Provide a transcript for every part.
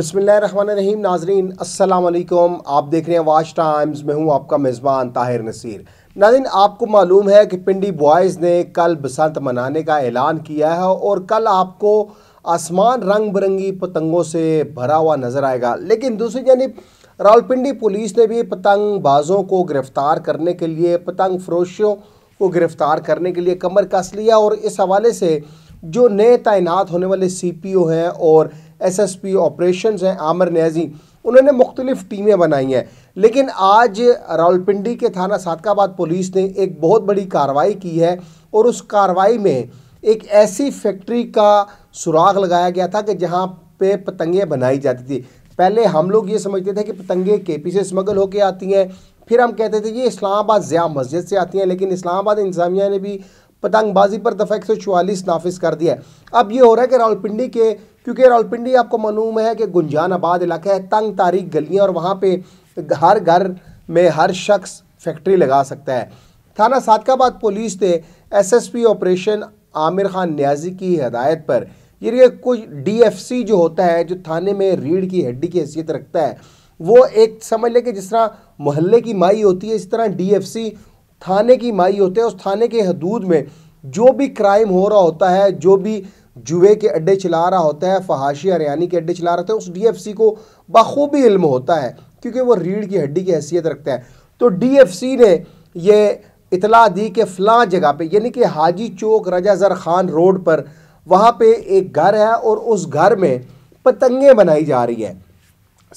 बसमीम नाजरीन असलकम आप देख रहे हैं वाच टाइम्स में हूँ आपका मेज़बान ताहिर नसीर नाजिन आपको मालूम है कि पिंडी बॉयज़ ने कल बसंत मनाने का ऐलान किया है और कल आपको आसमान रंग बिरंगी पतंगों से भरा हुआ नज़र आएगा लेकिन दूसरी जानब रावलपिंडी पुलिस ने भी पतंग बाज़ों को गिरफ़्तार करने के लिए पतंग फरोशियों को गिरफ़्तार करने के लिए कमर कस लिया और इस हवाले से जो नए तैनात होने वाले सी पी ओ हैं और एस एस पी ऑपरेशन हैं आमर न्याजी उन्होंने मुख्तलिफ़ टीमें बनाई हैं लेकिन आज रावलपिंडी के थाना सादकाबाद पुलिस ने एक बहुत बड़ी कार्रवाई की है और उस कार्रवाई में एक ऐसी फैक्ट्री का सुराग लगाया गया था कि जहाँ पे पतंगे बनाई जाती थी पहले हम लोग ये समझते थे कि पतंगे के पी से स्मगल होके आती हैं फिर हम कहते थे ये इस्लामाबाद ज़िया मस्जिद से आती हैं लेकिन इस्लामाबाद इंतजामिया ने भी पतंगबाजी पर दफ़ा एक सौ चवालीस नाफिज कर दिया अब ये हो रहा है कि रावलपिंडी के क्योंकि रावलपिंडी आपको मालूम है कि गुंजान आबाद इलाका है तंग तारीख गलियाँ और वहाँ पर हर घर में हर शख्स फैक्ट्री लगा सकता है थाना सादकाबाद पुलिस ने पी ऑपरेशन आमिर खान न्याजी की हदायत पर ये कुछ डीएफसी जो होता है जो थाने में रीढ़ की हड्डी की हैसियत रखता है वो एक समझ लें कि जिस तरह मोहल्ले की माई होती है इस तरह डीएफसी थाने की माई होते हैं उस थाने के हदूद में जो भी क्राइम हो रहा होता है जो भी जुए के अड्डे चला रहा होता है फहाशी हरियाणी के अड्डे चला रहा होता है उस डीएफसी को बखूबी इल्म होता है क्योंकि वो रीढ़ की हड्डी की हैसियत रखता है तो डीएफसी ने ये इतला दी कि फलां जगह पे यानी कि हाजी चौक राजा जर खान रोड पर वहाँ पे एक घर है और उस घर में पतंगे बनाई जा रही है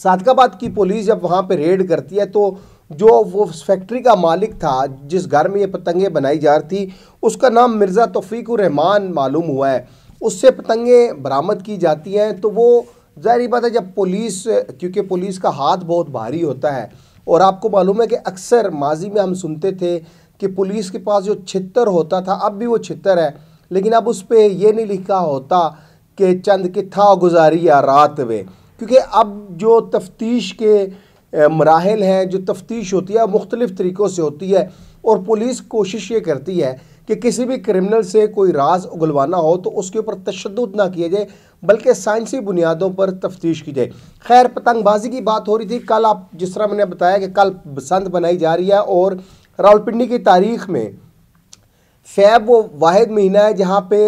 सादकाबाद की पुलिस जब वहाँ पर रेड करती है तो जो वो फैक्ट्री का मालिक था जिस घर में ये पतंगे बनाई जा रही थी उसका नाम मिर्ज़ा तोफ़ीक रहमान मालूम हुआ है उससे पतंगे बरामद की जाती हैं तो वो जाहिर बात है जब पुलिस क्योंकि पुलिस का हाथ बहुत भारी होता है और आपको मालूम है कि अक्सर माजी में हम सुनते थे कि पुलिस के पास जो छितर होता था अब भी वो छितर है लेकिन अब उस पर यह नहीं लिखा होता कि चंद कि था गुजारी या रात में क्योंकि अब जो तफ्तीश के मराहल हैं जो तफ्तीश होती है मुख्तलिफ़ तरीक़ों से होती है और पुलिस कोशिश ये करती है कि किसी भी क्रिमिनल से कोई राज उगलवाना हो तो उसके ऊपर तशद ना किया जाए बल्कि साइंसी बुनियादों पर तफ्तीश की जाए खैर पतंगबाजी की बात हो रही थी कल आप जिस तरह मैंने बताया कि कल बसंत बनाई जा रही है और रावलपिंडी की तारीख में फैब वो वाद महीना है जहाँ पे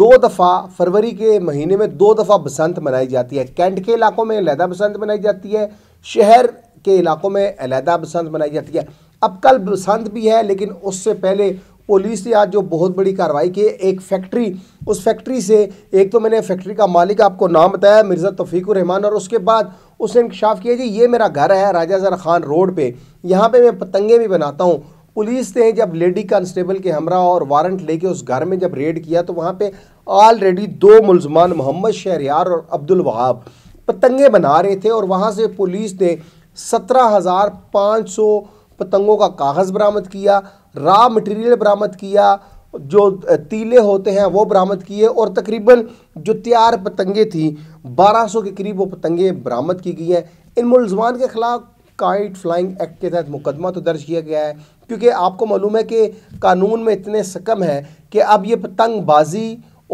दो दफ़ा फरवरी के महीने में दो दफ़ा बसंत मनाई जाती है कैंट के इलाकों में अलहदा बसंत मनाई जाती है शहर के इलाकों में अलहदा बसंत मनाई जाती है अब कल बसंत भी है लेकिन उससे पहले पुलिस ने आज जो बहुत बड़ी कार्रवाई की एक फैक्ट्री उस फैक्ट्री से एक तो मैंने फैक्ट्री का मालिक आपको नाम बताया मिर्ज़ा तफ़ीकुर रहमान और उसके बाद उसने इंकशाफ किया जी ये मेरा घर है राजा ज़र खान रोड पे यहाँ पे मैं पतंगे भी बनाता हूँ पुलिस ने जब लेडी कांस्टेबल के हमरा और वारंट लेके उस घर में जब रेड किया तो वहाँ पर ऑलरेडी दो मुलजमान मोहम्मद शहरियार और अब्दुल वहाब पतंगे बना रहे थे और वहाँ से पुलिस ने सत्रह हज़ार पाँच सौ पतंगों का कागज़ बरामद किया रॉ मटेरियल बरामद किया जो तीले होते हैं वो बरामद किए और तकरीबन जो तैयार पतंगे थी 1200 के करीब वो पतंगे बरामद की गई हैं इन मुलजमान के ख़िलाफ़ काइट फ्लाइंग एक्ट के तहत मुकदमा तो दर्ज किया गया है क्योंकि आपको मालूम है कि कानून में इतने सकम है कि अब ये पतंगबाजी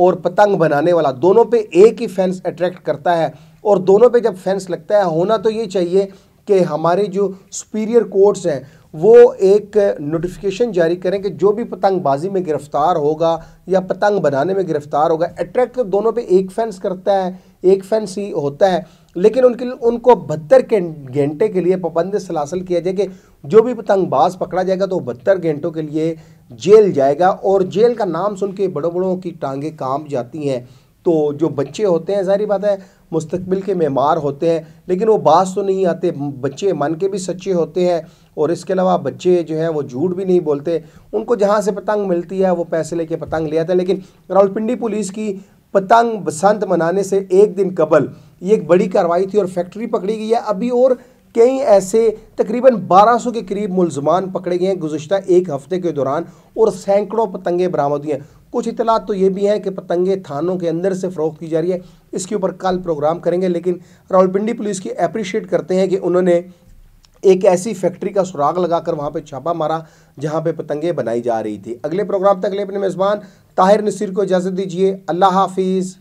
और पतंग बनाने वाला दोनों पे एक ही फैंस अट्रैक्ट करता है और दोनों पे जब फैंस लगता है होना तो ये चाहिए कि हमारे जो सुपीरियर कोर्ट्स हैं वो एक नोटिफिकेशन जारी करें कि जो भी पतंगबाजी में गिरफ्तार होगा या पतंग बनाने में गिरफ्तार होगा अट्रैक्ट तो दोनों पे एक फेंस करता है एक फेंस ही होता है लेकिन उनके उनको बहत्तर घंटे के लिए पाबंद सलासल किया जाए कि जो भी पतंगबाज पकड़ा जाएगा तो बहत्तर घंटों के लिए जेल जाएगा और जेल का नाम सुन के बड़ों बड़ों की टांगें काँप जाती हैं तो जो बच्चे होते हैं जारी बात है मुस्तबिल के मेमार होते हैं लेकिन वो बास तो नहीं आते बच्चे मन के भी सच्चे होते हैं और इसके अलावा बच्चे जो हैं वो झूठ भी नहीं बोलते उनको जहाँ से पतंग मिलती है वो पैसे लेके पतंग ले आते हैं लेकिन रावलपिंडी पुलिस की पतंग बसंत मनाने से एक दिन कबल ये एक बड़ी कार्रवाई थी और फैक्ट्री पकड़ी गई है अभी और कई ऐसे तकरीबन 1200 के करीब मुलजमान पकड़े गए हैं गुजशत एक हफ्ते के दौरान और सैकड़ों पतंगे बरामद हुई हैं कुछ इतला तो ये भी हैं कि पतंगे थानों के अंदर से फ़रोख की जा रही है इसके ऊपर कल प्रोग्राम करेंगे लेकिन रावलपिंडी पुलिस की अप्रिशिएट करते हैं कि उन्होंने एक ऐसी फैक्ट्री का सुराग लगाकर वहाँ पे छापा मारा जहाँ पे पतंगे बनाई जा रही थी अगले प्रोग्राम तक अगले अपने मेज़बान ताहिर नसीर को इजाज़त दीजिए अल्लाह हाफिज़